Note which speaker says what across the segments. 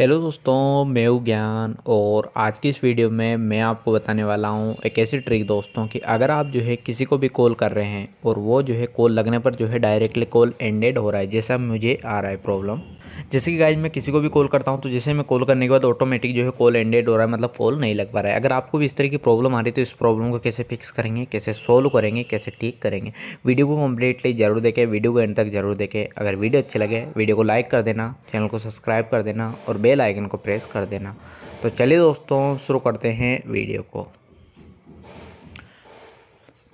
Speaker 1: hello दोस्तों मैं हूँ ज्ञान और आज की इस वीडियो में मैं आपको बताने वाला हूँ एक ऐसी ट्रिक दोस्तों कि अगर आप जो है किसी को भी कॉल कर रहे हैं और वो जो है कॉल लगने पर जो है डायरेक्टली कॉल एंडेड हो रहा है जैसा मुझे आ रहा है प्रॉब्लम जैसे कि गाइज मैं किसी को भी कॉल करता हूँ तो जैसे मैं कॉल करने के बाद ऑटोमेटिक जो है कॉल एंडेड हो रहा है मतलब कॉल नहीं लग पा रहा है अगर आपको भी इस तरह की प्रॉब्लम आ रही है तो इस प्रॉब्लम को कैसे फिक्स करेंगे कैसे सोल्व करेंगे कैसे ठीक करेंगे वीडियो को कम्प्लीटली जरूर देखें वीडियो को एंड तक जरूर देखें अगर वीडियो अच्छी लगे वीडियो को लाइक कर देना चैनल को सब्सक्राइब कर देना और बेल आइकन को प्रेस कर देना तो चलिए दोस्तों शुरू करते हैं वीडियो को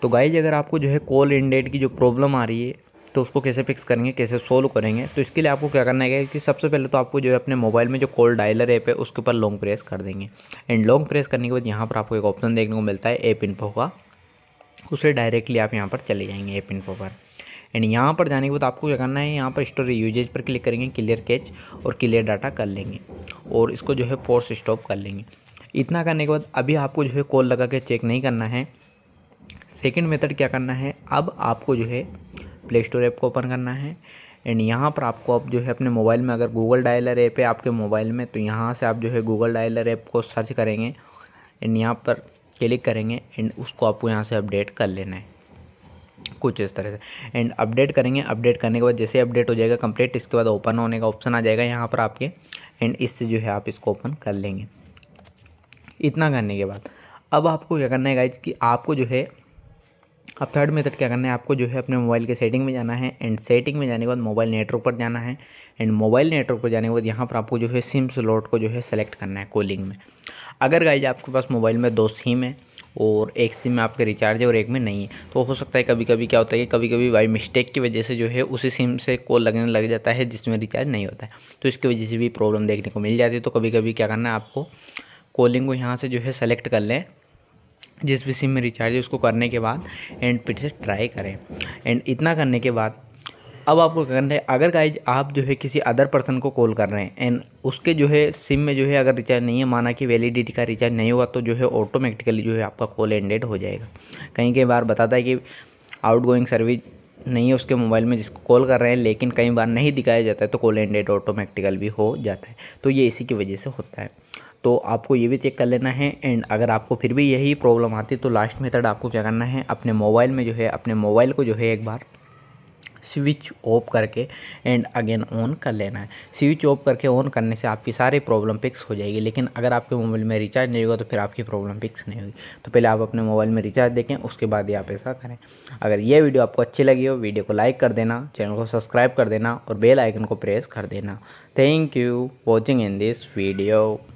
Speaker 1: तो गाइज अगर आपको जो है कॉल इन डेट की जो प्रॉब्लम आ रही है तो उसको कैसे फिक्स करेंगे कैसे सोल्व करेंगे तो इसके लिए आपको क्या करना है कि सबसे पहले तो आपको जो है अपने मोबाइल में जो कॉल डायलर ऐप है उसके ऊपर लॉन्ग प्रेस कर देंगे एंड लॉन्ग प्रेस करने के बाद यहाँ पर आपको एक ऑप्शन देखने को मिलता है ऐप इन्फो का उसे डायरेक्टली आप यहाँ पर चले जाएंगे ऐप इन्फो पर एंड यहाँ पर जाने के बाद आपको क्या करना है यहाँ पर स्टोर यूजेज पर क्लिक करेंगे क्लियर कैच और क्लियर डाटा कर लेंगे और इसको जो है फोर्स स्टॉप कर लेंगे इतना करने के बाद अभी आपको जो है कॉल लगा के चेक नहीं करना है सेकेंड मेथड क्या करना है अब आपको जो है प्ले स्टोर ऐप को ओपन करना है एंड यहाँ पर आपको आप जो है अपने मोबाइल में अगर गूगल डायलर ऐप है आपके मोबाइल में तो यहाँ से आप जो है गूगल डायलर ऐप को सर्च करेंगे एंड यहाँ पर क्लिक करेंगे एंड उसको आपको यहाँ से अपडेट कर लेना है कुछ इस तरह से एंड अपडेट करेंगे अपडेट करने के बाद जैसे अपडेट हो जाएगा कंप्लीट इसके बाद ओपन होने का ऑप्शन आ जाएगा यहाँ पर आपके एंड इससे जो है आप इसको ओपन कर लेंगे इतना करने के बाद अब आपको क्या करना है गाइज कि आपको जो है अब थर्ड मेथड क्या करना है आपको जो है अपने मोबाइल के सेटिंग में जाना है एंड सेटिंग में जाने के बाद मोबाइल नेटवर्क पर जाना है एंड मोबाइल नेटवर्क पर जाने के बाद यहाँ पर आपको जो है सिम स्लॉट को जो है सेलेक्ट करना है कॉलिंग में अगर गाइज आपके पास मोबाइल में दो सिम है और एक सिम में आपका रिचार्ज है और एक में नहीं है तो हो सकता है कभी कभी क्या होता है कि कभी कभी बाई मिस्टेक की वजह से जो है उसी सिम से कॉल लगने लग जाता है जिसमें रिचार्ज नहीं होता है तो इसकी वजह से भी प्रॉब्लम देखने को मिल जाती है तो कभी कभी क्या करना है आपको कॉलिंग को यहाँ से जो है सेलेक्ट कर लें जिस भी सिम में रिचार्ज है उसको करने के बाद एंड फिर से ट्राई करें एंड इतना करने के बाद अब आपको करना है अगर गाइज आप जो है किसी अदर पर्सन को कॉल कर रहे हैं एंड उसके जो है सिम में जो है अगर रिचार्ज नहीं है माना कि वैलिडिटी का रिचार्ज नहीं होगा तो जो है ऑटोमेटिकली जो है आपका कॉल एंडेड हो जाएगा कहीं कई बार बताता है कि गोइंग सर्विस नहीं है उसके मोबाइल में जिसको कॉल कर रहे हैं लेकिन कई बार नहीं दिखाया जाता है तो कॉल एंडेड ऑटोमेटिकल भी हो जाता है तो ये इसी की वजह से होता है तो आपको ये भी चेक कर लेना है एंड अगर आपको फिर भी यही प्रॉब्लम आती है तो लास्ट मेथड आपको क्या करना है अपने मोबाइल में जो है अपने मोबाइल को जो है एक बार स्विच ऑफ करके एंड अगेन ऑन कर लेना है स्विच ऑफ करके ऑन करने से आपकी सारी प्रॉब्लम फिक्स हो जाएगी लेकिन अगर आपके मोबाइल में रिचार्ज नहीं होगा तो फिर आपकी प्रॉब्लम फिक्स नहीं होगी तो पहले आप अपने मोबाइल में रिचार्ज देखें उसके बाद ही आप ऐसा करें अगर ये वीडियो आपको अच्छी लगी हो वीडियो को लाइक कर देना चैनल को सब्सक्राइब कर देना और बेल आइकन को प्रेस कर देना thank you watching in this video